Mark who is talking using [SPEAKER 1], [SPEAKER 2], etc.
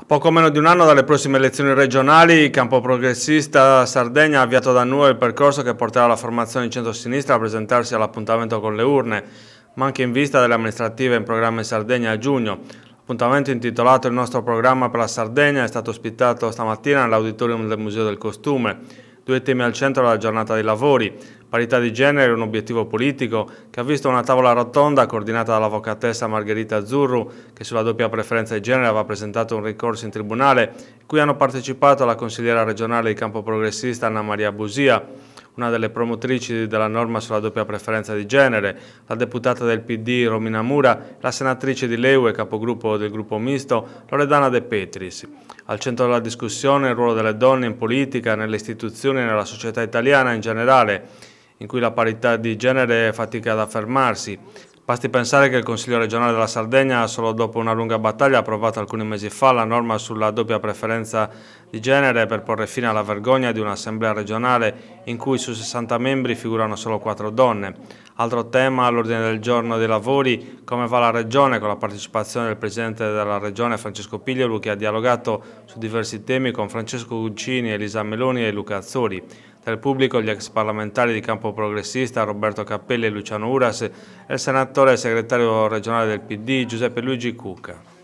[SPEAKER 1] A poco meno di un anno dalle prossime elezioni regionali, il campo progressista Sardegna ha avviato da nuovo il percorso che porterà la formazione di centro-sinistra a presentarsi all'appuntamento con le urne, ma anche in vista delle amministrative in programma in Sardegna a giugno. L'appuntamento intitolato Il nostro programma per la Sardegna è stato ospitato stamattina nell'auditorium del Museo del Costume due temi al centro della giornata dei lavori. Parità di genere è un obiettivo politico che ha visto una tavola rotonda coordinata dall'avvocatessa Margherita Azzurru che sulla doppia preferenza di genere aveva presentato un ricorso in tribunale cui hanno partecipato la consigliera regionale di campo progressista Anna Maria Busia una delle promotrici della norma sulla doppia preferenza di genere, la deputata del PD Romina Mura, la senatrice di Leu e capogruppo del gruppo misto Loredana De Petris. Al centro della discussione il ruolo delle donne in politica, nelle istituzioni e nella società italiana in generale in cui la parità di genere fatica ad affermarsi. Basti pensare che il Consiglio regionale della Sardegna, solo dopo una lunga battaglia, ha approvato alcuni mesi fa la norma sulla doppia preferenza di genere per porre fine alla vergogna di un'assemblea regionale in cui su 60 membri figurano solo 4 donne. Altro tema all'ordine del giorno dei lavori, come va la Regione con la partecipazione del Presidente della Regione Francesco Pigliolu che ha dialogato su diversi temi con Francesco Guccini, Elisa Meloni e Luca Azzori. Tra il pubblico gli ex parlamentari di campo progressista Roberto Cappelli e Luciano Uras e il senatore e segretario regionale del PD Giuseppe Luigi Cucca.